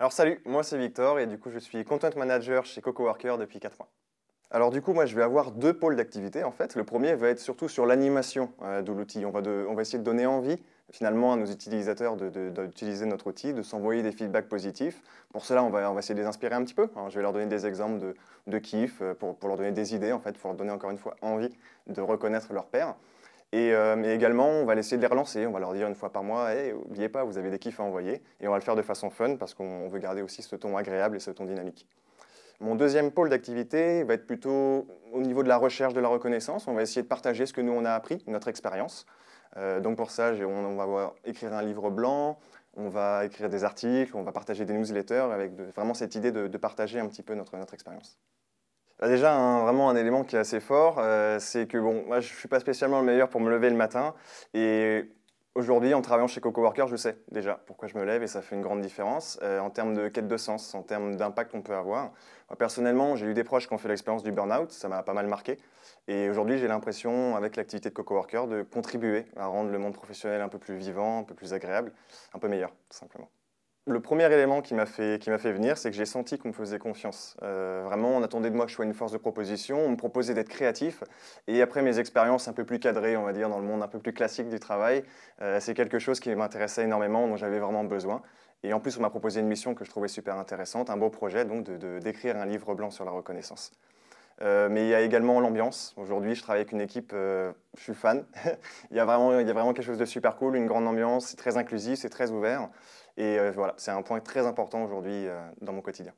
Alors salut, moi c'est Victor et du coup je suis Content Manager chez CocoWorker depuis 4 mois. Alors du coup, moi je vais avoir deux pôles d'activité en fait. Le premier va être surtout sur l'animation euh, de l'outil. On, va essayer de donner envie finalement à nos utilisateurs d'utiliser notre outil, de s'envoyer des feedbacks positifs. Pour cela, on va, essayer de les inspirer un petit peu. je vais leur donner des exemples de, de kiff, euh, pour, pour, leur donner des idées en fait, pour leur donner encore une fois envie de reconnaître leur père. Et, euh, mais également, on va essayer de les relancer. On va leur dire une fois par mois, hey, oubliez pas, vous avez des kiffs à envoyer. Et on va le faire de façon fun parce qu'on veut garder aussi ce ton agréable et ce ton dynamique. Mon deuxième pôle d'activité va être plutôt au niveau de la recherche de la reconnaissance. On va essayer de partager ce que nous, on a appris, notre expérience. Euh, donc pour ça, on, va écrire un livre blanc, on va écrire des articles, on va partager des newsletters avec vraiment cette idée de, partager un petit peu notre expérience. Ah, déjà, vraiment un élément qui est assez fort, euh, c'est que bon, moi, je ne suis pas spécialement le meilleur pour me lever le matin. Et aujourd'hui, en travaillant chez Coco Worker, je sais déjà pourquoi je me lève et ça fait une grande différence euh, en termes de quête de sens, en termes d'impact qu'on peut avoir. personnellement, j'ai eu des proches qui ont fait l'expérience du burn-out, ça m'a pas mal marqué. Et aujourd'hui, j'ai l'impression, avec l'activité de Coco Worker, de contribuer à rendre le monde professionnel un peu plus vivant, un peu plus agréable, un peu meilleur, tout simplement le premier élément qui m'a fait, venir, c'est que j'ai senti qu'on me faisait confiance. Euh, vraiment, on attendait de moi que je sois une force de proposition, on me proposait d'être créatif. Et après mes expériences un peu plus cadrées, on va dire, dans le monde un peu plus classique du travail, euh, c'est quelque chose qui m'intéressait énormément, dont j'avais vraiment besoin. Et en plus, on m'a proposé une mission que je trouvais super intéressante, un beau projet, donc d'écrire de, d'écrire un livre blanc sur la reconnaissance. Euh, mais il y a également l'ambiance. Aujourd'hui, je travaille avec une équipe, euh, je suis fan. il, y a vraiment, quelque chose de super cool, une grande ambiance, c'est très inclusif, c'est très ouvert. Et euh, voilà, c'est un point très important aujourd'hui dans mon quotidien.